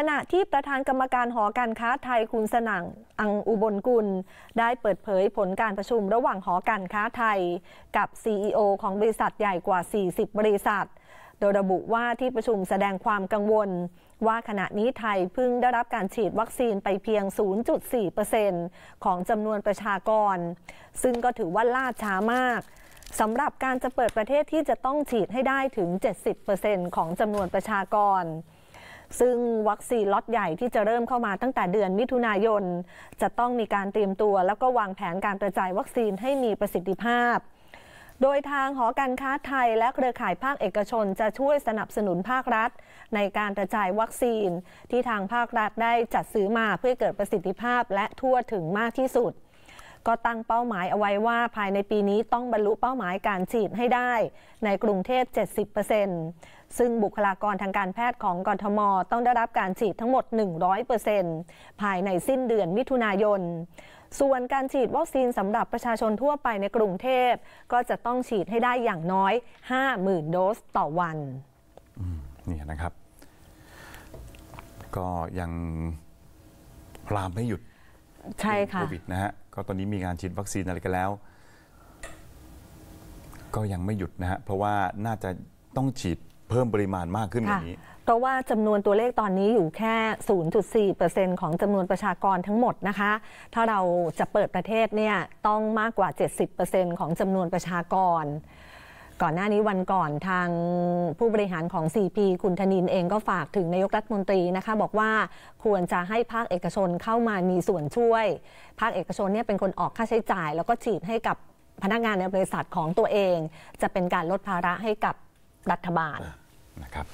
ขณะที่ประธานกรรมการหอการค้าไทยคุณสนั่งอังอุบลกุลได้เปิดเผยผลการประชุมระหว่างหอการค้าไทย กับ CEO ของบริษัทใหญ่กว่า 40 บริษัท โดยระบุว่าที่ประชุมแสดงความกังวล ว่าขณะนี้ไทยเพิ่งได้รับการฉีดวัคซีนไปเพียง 0.4%ของจำนวนประชากร ซึ่งก็ถือว่าล่าช้ามากสำหรับการจะเปิดประเทศที่จะต้องฉีดให้ได้ถึง 70%ของจำนวนประชากรซึ่ง วัคซีนล็อตใหญ่ที่จะเริ่มเข้ามาตั้งแต่เดือนมิถุนายนจะต้องมีการเตรียมตัวแล้วก็วางแผนการกระจายวัคซีนให้มีประสิทธิภาพ โดยทางหอการค้าไทยและเครือข่ายภาคเอกชนจะช่วยสนับสนุนภาครัฐ ในการกระจายวัคซีนที่ทางภาครัฐได้จัดซื้อมาเพื่อเกิดประสิทธิภาพและทั่วถึงมากที่สุดก็ตั้งเป้าหมายเอาไว้ว่า ภายในปีนี้ต้องบรรลุเป้าหมายการฉีดให้ได้ในกรุงเทพ70%ซึ่งบุคลากรทางการแพทย์ของกรทม ต้องได้รับการฉีดทั้งหมด 100%ภายในสิ้นเดือนมิถุนายน ส่วนการฉีดวัคซีนสำหรับประชาชนทั่วไปในกรุงเทพก็จะต้องฉีดให้ได้อย่างน้อย 50,000 โดสต่อวันนี่นะครับ ก็ยังพรามไม่หยุด ใช่ค่ะ โควิดนะฮะ็ตอนนี้มีการฉีดวัคซีนอะไรกันแล้วก็ยังไม่หยุดนะฮะเพราะว่าน่าจะต้องฉีดเพิ่มปริมาณมากขึ้นกว่านี้ เพราะว่าจำนวนตัวเลขตอนนี้อยู่แค่ 0.4%ของจำนวนประชากรทั้งหมดนะคะ ถ้าเราจะเปิดประเทศเนี่ยต้องมากกว่า 70%ของจำนวนประชากรก่อนหน้านี้วันก่อนทางผู้บริหารของ CP คุณธนินเองก็ฝากถึงนายกรัฐมนตรีนะคะ บอกว่าควรจะให้ภาคเอกชนเข้ามามีส่วนช่วย ภาคเอกชนเนี่ยเป็นคนออกค่าใช้จ่ายแล้วก็ฉีดให้กับพนักงานในบริษัทของตัวเอง จะเป็นการลดภาระให้กับรัฐบาลนะครับ